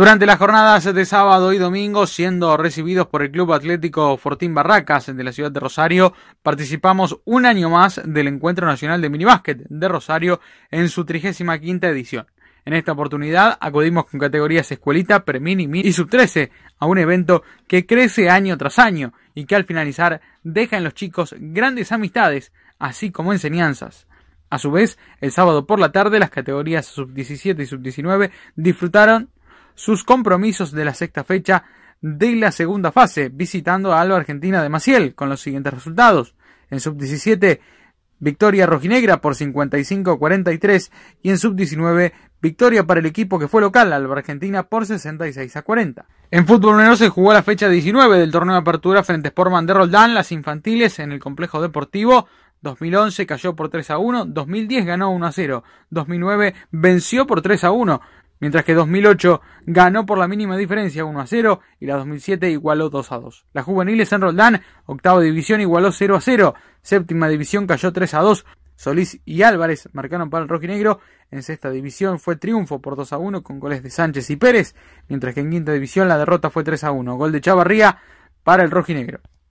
durante las jornadas de sábado y domingo, siendo recibidos por el Club Atlético Fortín Barracas de la ciudad de Rosario, participamos un año más del Encuentro Nacional de Minibásquet de Rosario en su 35 quinta edición. En esta oportunidad acudimos con categorías escuelita, premini, mini y sub 13 a un evento que crece año tras año y que al finalizar deja en los chicos grandes amistades, así como enseñanzas. A su vez, el sábado por la tarde las categorías sub 17 y sub 19 disfrutaron sus compromisos de la sexta fecha de la segunda fase, visitando a Alba Argentina de Maciel, con los siguientes resultados. En sub-17, victoria rojinegra por 55-43 y en sub-19, victoria para el equipo que fue local, Alba Argentina, por 66-40. En fútbol menor se jugó la fecha 19 del torneo de apertura frente a Sportman de Roldán, las infantiles en el complejo deportivo, 2011 cayó por 3 a 1, 2010 ganó 1 a 0, 2009 venció por 3 a 1, mientras que 2008 ganó por la mínima diferencia 1 a 0 y la 2007 igualó 2 a 2. Las juveniles en Roldán, octava división igualó 0 a 0, séptima división cayó 3 a 2. Solís y Álvarez marcaron para el rojinegro. En sexta división fue triunfo por 2 a 1 con goles de Sánchez y Pérez, mientras que en quinta división la derrota fue 3 a 1. Gol de Chavarría para el rojinegro.